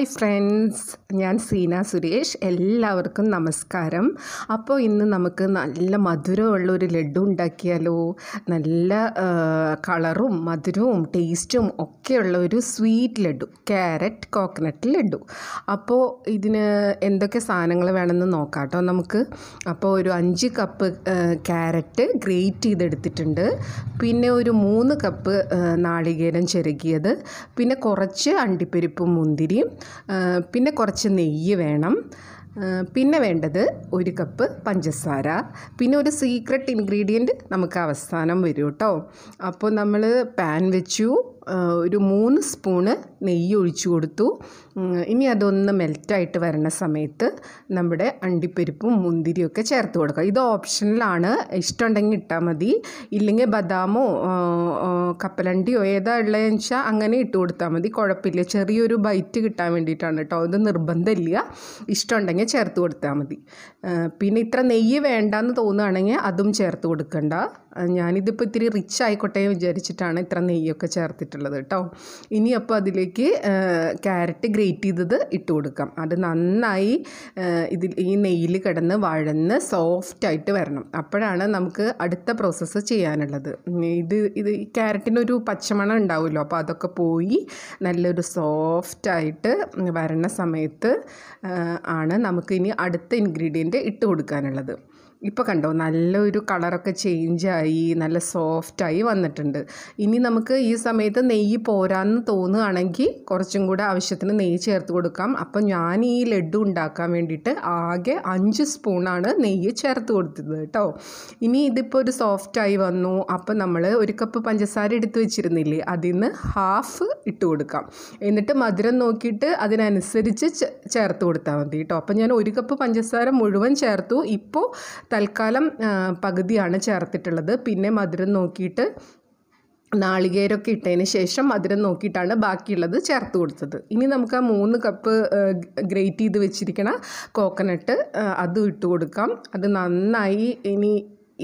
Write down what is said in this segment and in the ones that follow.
hi friends ഞാൻ സീന സുരേഷ് എല്ലാവർക്കും നമസ്കാരം അപ്പോൾ ഇന്ന് നമുക്ക് നല്ല മധുരമുള്ള ഒരു ലഡു ഉണ്ടാക്കിയാലോ നല്ല കളറും മധുരവും ടേസ്റ്റും ഒക്കെയുള്ള ഒരു sweet laddu carrot coconut laddu അപ്പോൾ ഇതിന് എന്തൊക്കെ സാധനങ്ങൾ വേണമെന്ന് നോക്കാം കേട്ടോ നമുക്ക് അപ്പോൾ ഒരു അഞ്ച് കപ്പ് ക്യാരറ്റ് ഗ്രേറ്റ് ചെയ്തെടുത്തിട്ടുണ്ട് പിന്നെ ഒരു മൂന്ന് കപ്പ് നാളികേരം ചെറുകിയത് പിന്നെ കുറച്ച് അണ്ടിപ്പരിപ്പും മുന്തിരിയും പിന്നെ കുറച്ച് നെയ്യ് വേണം പിന്നെ വേണ്ടത് ഒരു കപ്പ് പഞ്ചസാര പിന്നെ ഒരു സീക്രട്ട് ഇൻഗ്രീഡിയൻറ്റ് നമുക്ക് അവസാനം വരും കേട്ടോ അപ്പോൾ നമ്മൾ പാൻ വെച്ചു ഒരു മൂന്ന് സ്പൂണ് നെയ്യ് ഒഴിച്ചു കൊടുത്തു ഇനി അതൊന്ന് മെൽറ്റായിട്ട് വരുന്ന സമയത്ത് നമ്മുടെ അണ്ടിപ്പരിപ്പും മുന്തിരിയൊക്കെ ചേർത്ത് കൊടുക്കുക ഇത് ഓപ്ഷനിലാണ് ഇഷ്ടമുണ്ടെങ്കിൽ ഇട്ടാൽ മതി ഇല്ലെങ്കിൽ ബദാമോ കപ്പലണ്ടിയോ ഏതാ ഉള്ളതെന്ന് വെച്ചാൽ അങ്ങനെ ഇട്ട് കൊടുത്താൽ മതി കുഴപ്പമില്ല ചെറിയൊരു ബൈറ്റ് കിട്ടാൻ വേണ്ടിയിട്ടാണ് കേട്ടോ ഇത് നിർബന്ധമില്ല ഇഷ്ടമുണ്ടെങ്കിൽ ചേർത്ത് കൊടുത്താൽ മതി പിന്നെ ഇത്ര നെയ്യ് വേണ്ടെന്ന് തോന്നുകയാണെങ്കിൽ അതും ചേർത്ത് കൊടുക്കണ്ട ഞാനിതിപ്പോൾ ഇത്തിരി റിച്ച് ആയിക്കോട്ടെ വിചാരിച്ചിട്ടാണ് ഇത്ര നെയ്യൊക്കെ ചേർത്തിട്ടുള്ളത് കൊടുത്തിട്ടുള്ളത് കേട്ടോ ഇനി അപ്പോൾ അതിലേക്ക് ക്യാരറ്റ് ഗ്രേറ്റ് ചെയ്തത് ഇട്ട് കൊടുക്കാം അത് നന്നായി ഇതിൽ ഈ നെയ്യിൽ കിടന്ന് വഴന്ന് സോഫ്റ്റായിട്ട് വരണം അപ്പോഴാണ് നമുക്ക് അടുത്ത പ്രോസസ്സ് ചെയ്യാനുള്ളത് ഇത് ഇത് ക്യാരറ്റിനൊരു പച്ചമണം ഉണ്ടാവുമല്ലോ അപ്പോൾ അതൊക്കെ പോയി നല്ലൊരു സോഫ്റ്റായിട്ട് വരണ സമയത്ത് ആണ് നമുക്ക് ഇനി അടുത്ത ഇൻഗ്രീഡിയൻറ്റ് ഇട്ട് കൊടുക്കാനുള്ളത് ഇപ്പോൾ കണ്ടോ നല്ലൊരു കളറൊക്കെ ചേഞ്ചായി നല്ല സോഫ്റ്റായി വന്നിട്ടുണ്ട് ഇനി നമുക്ക് ഈ സമയത്ത് നെയ്യ് പോരാന്ന് തോന്നുകയാണെങ്കിൽ കുറച്ചും കൂടെ ആവശ്യത്തിന് നെയ്യ് ചേർത്ത് കൊടുക്കാം അപ്പം ഞാൻ ഈ ലഡു ഉണ്ടാക്കാൻ വേണ്ടിയിട്ട് ആകെ അഞ്ച് സ്പൂണാണ് നെയ്യ് ചേർത്ത് കൊടുത്തത് കേട്ടോ ഇനി ഇതിപ്പോൾ ഒരു സോഫ്റ്റായി വന്നു അപ്പം നമ്മൾ ഒരു കപ്പ് പഞ്ചസാര എടുത്ത് വെച്ചിരുന്നില്ലേ അതിൽ നിന്ന് ഹാഫ് ഇട്ട് കൊടുക്കാം എന്നിട്ട് മധുരം നോക്കിയിട്ട് അതിനനുസരിച്ച് ചേർത്ത് കൊടുത്താൽ മതി കേട്ടോ അപ്പം ഞാൻ ഒരു കപ്പ് പഞ്ചസാര മുഴുവൻ ചേർത്തു ഇപ്പോൾ തൽക്കാലം പകുതിയാണ് ചേർത്തിട്ടുള്ളത് പിന്നെ മധുരം നോക്കിയിട്ട് നാളികേരമൊക്കെ ഇട്ടതിന് ശേഷം മധുരം നോക്കിയിട്ടാണ് ബാക്കിയുള്ളത് ചേർത്ത് കൊടുത്തത് ഇനി നമുക്ക് ആ മൂന്ന് കപ്പ് ഗ്രേറ്റ് ചെയ്ത് വെച്ചിരിക്കണ കോക്കനട്ട് അതും ഇട്ട് കൊടുക്കാം അത് നന്നായി ഇനി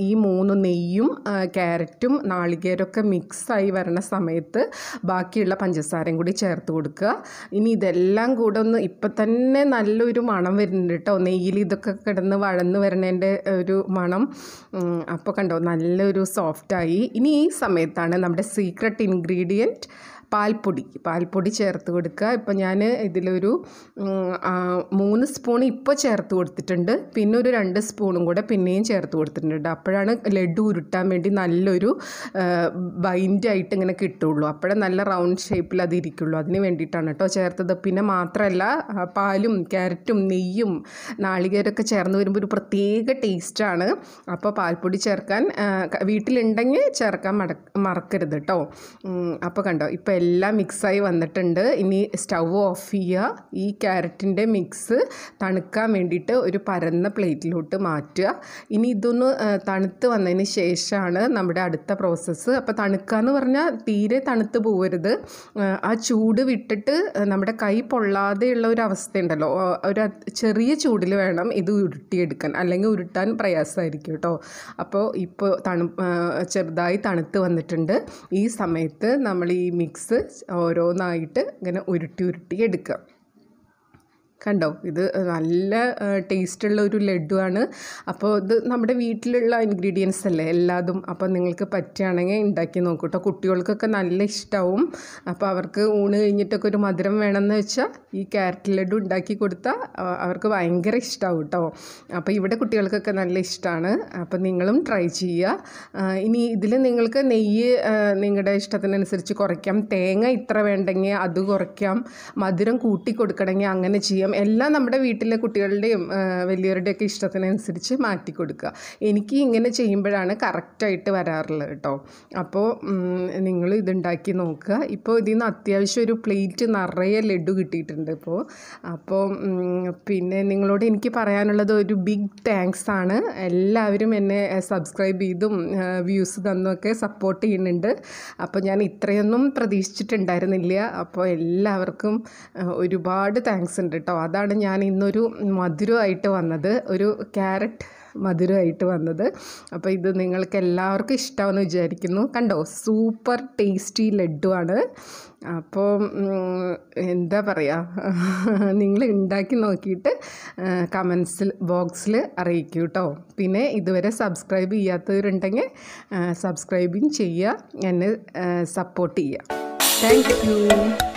ഈ മൂന്ന് നെയ്യും ക്യാരറ്റും നാളികേരമൊക്കെ മിക്സായി വരണ സമയത്ത് ബാക്കിയുള്ള പഞ്ചസാരയും കൂടി ചേർത്ത് കൊടുക്കുക ഇനി ഇതെല്ലാം കൂടെ ഒന്ന് ഇപ്പം തന്നെ നല്ലൊരു മണം വരുന്നുണ്ട് കേട്ടോ നെയ്യിൽ ഇതൊക്കെ കിടന്ന് വഴന്ന് വരണേൻ്റെ ഒരു മണം അപ്പോൾ കണ്ടോ നല്ലൊരു സോഫ്റ്റായി ഇനി ഈ സമയത്താണ് നമ്മുടെ സീക്രട്ട് ഇൻഗ്രീഡിയൻറ്റ് പാൽപ്പൊടി പാൽപ്പൊടി ചേർത്ത് കൊടുക്കുക ഇപ്പം ഞാൻ ഇതിലൊരു മൂന്ന് സ്പൂൺ ഇപ്പോൾ ചേർത്ത് കൊടുത്തിട്ടുണ്ട് പിന്നെ ഒരു രണ്ട് സ്പൂണും കൂടെ പിന്നെയും ചേർത്ത് കൊടുത്തിട്ടുണ്ട് അപ്പോഴാണ് ലഡു ഉരുട്ടാൻ വേണ്ടി നല്ലൊരു ബൈൻഡായിട്ട് ഇങ്ങനെ കിട്ടുള്ളൂ അപ്പോഴേ നല്ല റൗണ്ട് ഷേപ്പിൽ അത് ഇരിക്കുള്ളൂ അതിന് വേണ്ടിയിട്ടാണ് കേട്ടോ ചേർത്തത് പിന്നെ മാത്രമല്ല പാലും ക്യാരറ്റും നെയ്യും നാളികേരമൊക്കെ ചേർന്ന് വരുമ്പോൾ ഒരു പ്രത്യേക ടേസ്റ്റാണ് അപ്പോൾ പാൽപ്പൊടി ചേർക്കാൻ വീട്ടിലുണ്ടെങ്കിൽ ചേർക്കാൻ മറക്കരുത് കേട്ടോ അപ്പോൾ കണ്ടോ ഇപ്പോൾ എല്ലാം മിക്സായി വന്നിട്ടുണ്ട് ഇനി സ്റ്റൗ ഓഫ് ചെയ്യുക ഈ ക്യാരറ്റിൻ്റെ മിക്സ് തണുക്കാൻ വേണ്ടിയിട്ട് ഒരു പരന്ന പ്ലേറ്റിലോട്ട് മാറ്റുക ഇനി ഇതൊന്ന് തണുത്ത് വന്നതിന് ശേഷമാണ് നമ്മുടെ അടുത്ത പ്രോസസ്സ് അപ്പോൾ തണുക്കുക എന്ന് പറഞ്ഞാൽ തീരെ തണുത്ത് പോകരുത് ആ ചൂട് വിട്ടിട്ട് നമ്മുടെ കൈ പൊള്ളാതെയുള്ള ഒരു അവസ്ഥയുണ്ടല്ലോ ഒരു ചെറിയ ചൂടിൽ വേണം ഇത് ഉരുട്ടിയെടുക്കാൻ അല്ലെങ്കിൽ ഉരുട്ടാൻ പ്രയാസമായിരിക്കും കേട്ടോ അപ്പോൾ ഇപ്പോൾ തണു ചെറുതായി തണുത്ത് വന്നിട്ടുണ്ട് ഈ സമയത്ത് നമ്മൾ ഈ മിക്സ് ചിപ്സ് ഓരോന്നായിട്ട് ഇങ്ങനെ ഉരുട്ടി ഉരുട്ടി എടുക്കുക കണ്ടോ ഇത് നല്ല ടേസ്റ്റുള്ള ഒരു ലഡു ആണ് അപ്പോൾ ഇത് നമ്മുടെ വീട്ടിലുള്ള ഇൻഗ്രീഡിയൻസ് അല്ലേ എല്ലാതും അപ്പോൾ നിങ്ങൾക്ക് പറ്റുകയാണെങ്കിൽ ഉണ്ടാക്കി നോക്കൂ കേട്ടോ കുട്ടികൾക്കൊക്കെ നല്ല ഇഷ്ടമാവും അപ്പോൾ അവർക്ക് ഊണ് കഴിഞ്ഞിട്ടൊക്കെ ഒരു മധുരം വേണമെന്ന് വെച്ചാൽ ഈ ക്യാരറ്റ് ലഡു ഉണ്ടാക്കി കൊടുത്താൽ അവർക്ക് ഭയങ്കര ഇഷ്ടമാവും കേട്ടോ അപ്പോൾ ഇവിടെ കുട്ടികൾക്കൊക്കെ നല്ല ഇഷ്ടമാണ് അപ്പോൾ നിങ്ങളും ട്രൈ ചെയ്യുക ഇനി ഇതിൽ നിങ്ങൾക്ക് നെയ്യ് നിങ്ങളുടെ ഇഷ്ടത്തിനനുസരിച്ച് കുറയ്ക്കാം തേങ്ങ ഇത്ര വേണ്ടെങ്കിൽ അത് കുറയ്ക്കാം മധുരം കൂട്ടി കൊടുക്കണമെങ്കിൽ അങ്ങനെ ചെയ്യാം ചെയ്യാം എല്ലാം നമ്മുടെ വീട്ടിലെ കുട്ടികളുടെയും വലിയവരുടെയൊക്കെ ഇഷ്ടത്തിനനുസരിച്ച് മാറ്റി കൊടുക്കുക എനിക്ക് ഇങ്ങനെ ചെയ്യുമ്പോഴാണ് കറക്റ്റായിട്ട് വരാറുള്ളത് കേട്ടോ അപ്പോൾ നിങ്ങൾ ഇതുണ്ടാക്കി നോക്കുക ഇപ്പോൾ ഇതിൽ നിന്ന് അത്യാവശ്യം ഒരു പ്ലേറ്റ് നിറയെ ലഡു കിട്ടിയിട്ടുണ്ട് ഇപ്പോൾ അപ്പോൾ പിന്നെ നിങ്ങളോട് എനിക്ക് പറയാനുള്ളത് ഒരു ബിഗ് താങ്ക്സ് ആണ് എല്ലാവരും എന്നെ സബ്സ്ക്രൈബ് ചെയ്തും വ്യൂസ് ഒക്കെ സപ്പോർട്ട് ചെയ്യുന്നുണ്ട് അപ്പോൾ ഞാൻ ഇത്രയൊന്നും പ്രതീക്ഷിച്ചിട്ടുണ്ടായിരുന്നില്ല അപ്പോൾ എല്ലാവർക്കും ഒരുപാട് താങ്ക്സ് ഉണ്ട് കേട്ടോ അതാണ് ഞാൻ ഇന്നൊരു മധുരമായിട്ട് വന്നത് ഒരു ക്യാരറ്റ് മധുരമായിട്ട് വന്നത് അപ്പോൾ ഇത് നിങ്ങൾക്ക് എല്ലാവർക്കും ഇഷ്ടമെന്ന് വിചാരിക്കുന്നു കണ്ടോ സൂപ്പർ ടേസ്റ്റി ആണ് അപ്പോൾ എന്താ പറയുക നിങ്ങൾ ഉണ്ടാക്കി നോക്കിയിട്ട് കമൻസിൽ ബോക്സിൽ അറിയിക്കൂ കേട്ടോ പിന്നെ ഇതുവരെ സബ്സ്ക്രൈബ് ചെയ്യാത്തവരുണ്ടെങ്കിൽ സബ്സ്ക്രൈബിങ് ചെയ്യുക എന്നെ സപ്പോർട്ട് ചെയ്യുക താങ്ക് യു